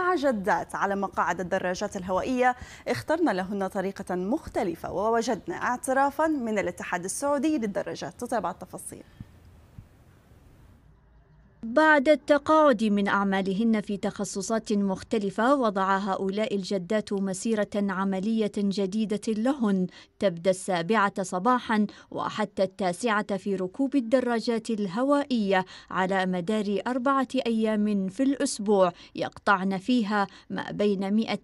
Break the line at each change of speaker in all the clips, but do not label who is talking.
مع جدات على مقاعد الدراجات الهوائية اخترنا لهن طريقة مختلفة ووجدنا اعترافا من الاتحاد السعودي للدراجات تتابع التفاصيل
بعد التقاعد من أعمالهن في تخصصات مختلفة وضع هؤلاء الجدات مسيرة عملية جديدة لهن تبدأ السابعة صباحا وحتى التاسعة في ركوب الدراجات الهوائية على مدار أربعة أيام في الأسبوع يقطعن
فيها ما بين 100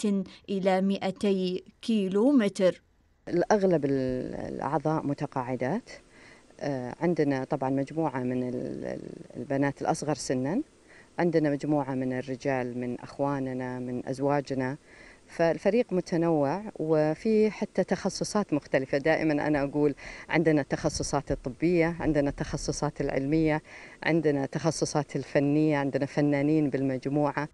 إلى 200 كيلو متر الأغلب الأعضاء متقاعدات آه، عندنا طبعا مجموعة من البنات الأصغر سنا عندنا مجموعة من الرجال من أخواننا من أزواجنا فالفريق متنوع وفي حتى تخصصات مختلفة دائما أنا أقول عندنا تخصصات الطبية عندنا تخصصات العلمية عندنا تخصصات الفنية عندنا فنانين بالمجموعة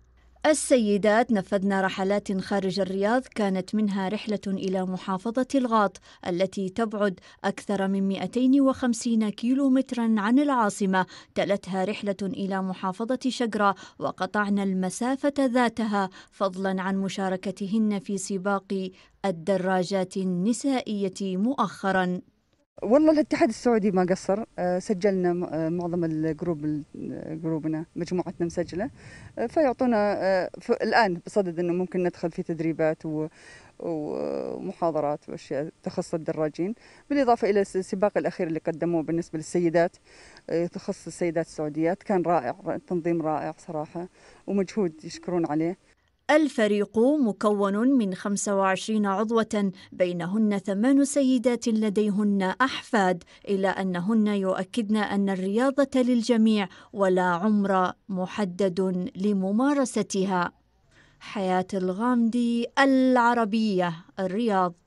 السيدات نفذنا رحلات خارج الرياض كانت منها رحلة إلى محافظة الغاط التي تبعد أكثر من 250 كيلو مترا عن العاصمة تلتها رحلة إلى محافظة شقرة وقطعنا المسافة ذاتها فضلا عن مشاركتهن في سباق الدراجات النسائية مؤخرا
والله الاتحاد السعودي ما قصر آه، سجلنا آه، معظم الجروب آه، جروبنا مجموعتنا مسجله فيعطونا الان بصدد انه ممكن ندخل في تدريبات ومحاضرات واشياء تخص الدراجين بالاضافه الى السباق الاخير اللي قدموه بالنسبه للسيدات تخص السيدات السعوديات كان رائع تنظيم رائع صراحه ومجهود يشكرون عليه
الفريق مكون من 25 عضوة بينهن ثمان سيدات لديهن أحفاد إلى أنهن يؤكدن أن الرياضة للجميع ولا عمر محدد لممارستها حياة الغامدي العربية الرياض